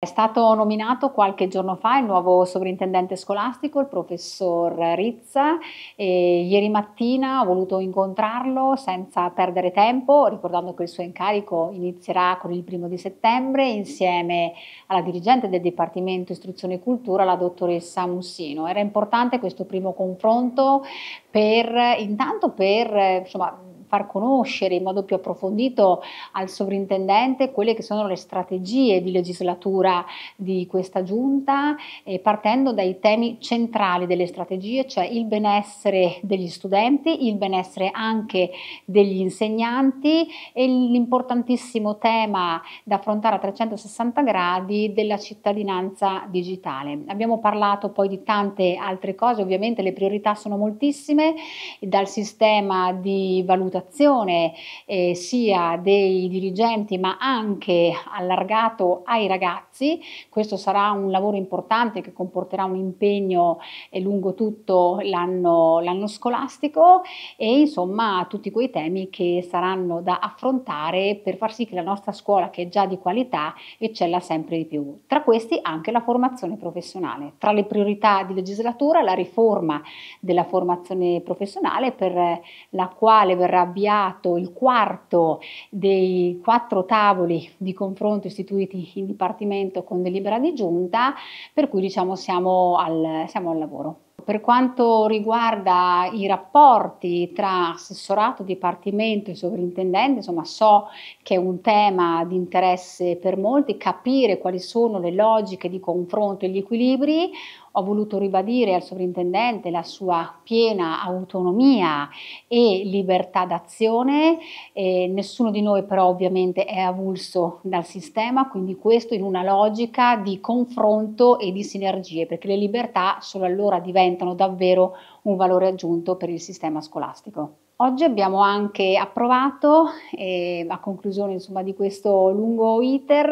È stato nominato qualche giorno fa il nuovo sovrintendente scolastico, il professor Rizza, e ieri mattina ho voluto incontrarlo senza perdere tempo, ricordando che il suo incarico inizierà con il primo di settembre insieme alla dirigente del Dipartimento Istruzione e Cultura, la dottoressa Mussino. Era importante questo primo confronto per, intanto per insomma, far conoscere in modo più approfondito al sovrintendente quelle che sono le strategie di legislatura di questa giunta, eh, partendo dai temi centrali delle strategie, cioè il benessere degli studenti, il benessere anche degli insegnanti e l'importantissimo tema da affrontare a 360 gradi della cittadinanza digitale. Abbiamo parlato poi di tante altre cose, ovviamente le priorità sono moltissime, dal sistema di valutazione valutazione eh, sia dei dirigenti ma anche allargato ai ragazzi. Questo sarà un lavoro importante che comporterà un impegno eh, lungo tutto l'anno scolastico e insomma tutti quei temi che saranno da affrontare per far sì che la nostra scuola che è già di qualità eccella sempre di più. Tra questi anche la formazione professionale. Tra le priorità di legislatura la riforma della formazione professionale per la quale verrà avviato il quarto dei quattro tavoli di confronto istituiti in Dipartimento con delibera di giunta, per cui diciamo siamo al, siamo al lavoro per quanto riguarda i rapporti tra assessorato, dipartimento e sovrintendente, insomma so che è un tema di interesse per molti, capire quali sono le logiche di confronto e gli equilibri ho voluto ribadire al sovrintendente la sua piena autonomia e libertà d'azione, eh, nessuno di noi però ovviamente è avulso dal sistema, quindi questo in una logica di confronto e di sinergie, perché le libertà solo allora diventano rappresentano davvero un valore aggiunto per il sistema scolastico. Oggi abbiamo anche approvato, eh, a conclusione insomma, di questo lungo iter,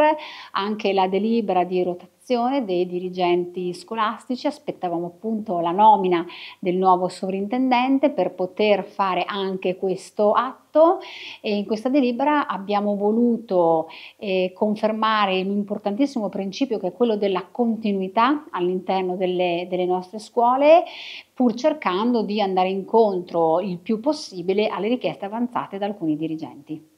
anche la delibera di rotazione dei dirigenti scolastici, aspettavamo appunto la nomina del nuovo sovrintendente per poter fare anche questo atto e in questa delibera abbiamo voluto eh, confermare un importantissimo principio che è quello della continuità all'interno delle, delle nostre scuole pur cercando di andare incontro il più possibile possibile alle richieste avanzate da alcuni dirigenti.